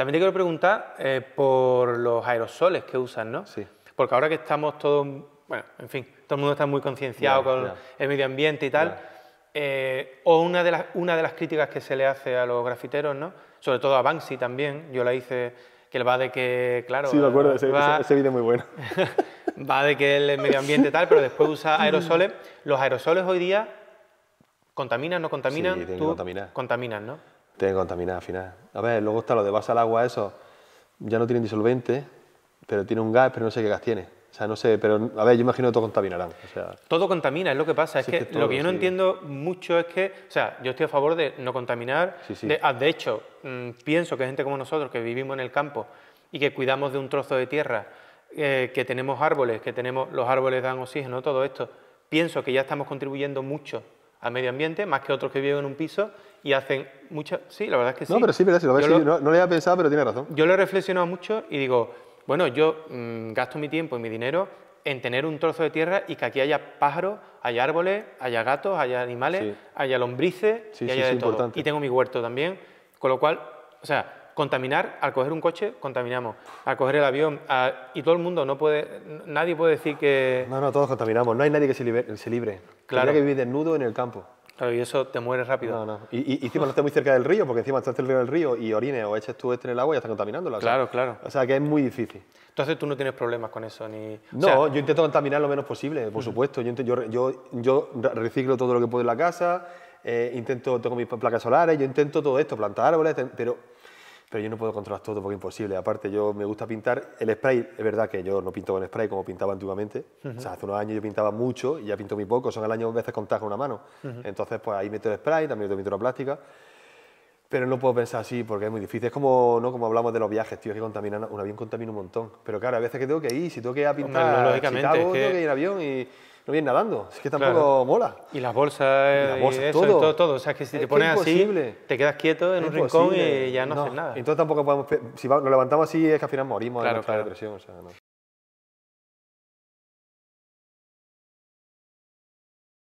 También te quiero preguntar eh, por los aerosoles que usan, ¿no? Sí. Porque ahora que estamos todos, bueno, en fin, todo el mundo está muy concienciado con el medio ambiente y tal. Eh, o una de, las, una de las críticas que se le hace a los grafiteros, ¿no? Sobre todo a Banksy también, yo la hice, que va de que, claro... Sí, de acuerdo, ese, muy bueno. va de que el medio ambiente tal, pero después usa aerosoles. Los aerosoles hoy día contaminan, no contaminan, sí, tú contaminan, ¿no? tienen que contaminar al final. A ver, luego está lo de base al agua, eso ya no tienen disolvente, pero tiene un gas, pero no sé qué gas tiene. O sea, no sé, pero a ver, yo imagino que todo contaminarán. O sea, todo contamina, es lo que pasa. es que, lo que yo no entiendo mucho es que, o sea, yo estoy a favor de no contaminar. de, ah, de, hecho, mm, pienso que gente como nosotros, que vivimos en el campo y que cuidamos de un trozo de tierra, eh, que tenemos árboles, que tenemos los árboles dan oxígeno, todo esto, pienso que ya estamos contribuyendo mucho al medio ambiente, más que otros que viven en un piso y hacen muchas... Sí, la verdad es que sí. No, pero sí, pero No, lo había pensado, pero tiene razón. Yo lo he reflexionado mucho y digo, bueno, yo mm, gasto mi tiempo y mi dinero en tener un trozo de tierra y que aquí haya pájaros, haya árboles, haya gatos, haya animales, haya lombrices y Importante. Y tengo mi huerto también, con lo cual, o sea, contaminar, al coger un coche, contaminamos. Al coger el avión, y todo el mundo no puede, nadie puede decir que... No, no, todos contaminamos, no hay nadie que se, libre. Claro. que vivir desnudo en el campo. Claro, y eso te mueres rápido. No, no. Y, encima no estés muy cerca del río, porque encima estás cerca del río y orines o eches tú este en el agua y ya estás contaminándolo. Claro, claro. O sea, que es muy difícil. Entonces tú no tienes problemas con eso ni... No, yo intento contaminar lo menos posible, por mm. supuesto. Yo, yo, yo, reciclo todo lo que puedo en la casa, eh, intento, tengo mis placas solares, yo intento todo esto, plantar árboles, pero pero yo no puedo controlar todo porque es imposible. Aparte, yo me gusta pintar. El spray, es verdad que yo no pinto con spray como pintaba antiguamente. O sea, hace unos años yo pintaba mucho y ya pinto muy poco. Son el año dos veces contás con una mano. Entonces, pues ahí meto el spray, también meto la plástica. Pero no puedo pensar así porque es muy difícil. Es como, ¿no? como hablamos de los viajes, tío, que contaminan, un avión contamina un montón. Pero claro, a veces que tengo que ir, si tengo que ir a pintar, Hombre, que... tengo que ir avión y no nadando. Es que tampoco mola. Y las bolsas, y todo. todo. O sea, que si te pones así, te quedas quieto en un rincón y ya no, haces nada. Entonces tampoco podemos... Si nos levantamos así es que al final morimos de depresión. O sea, no.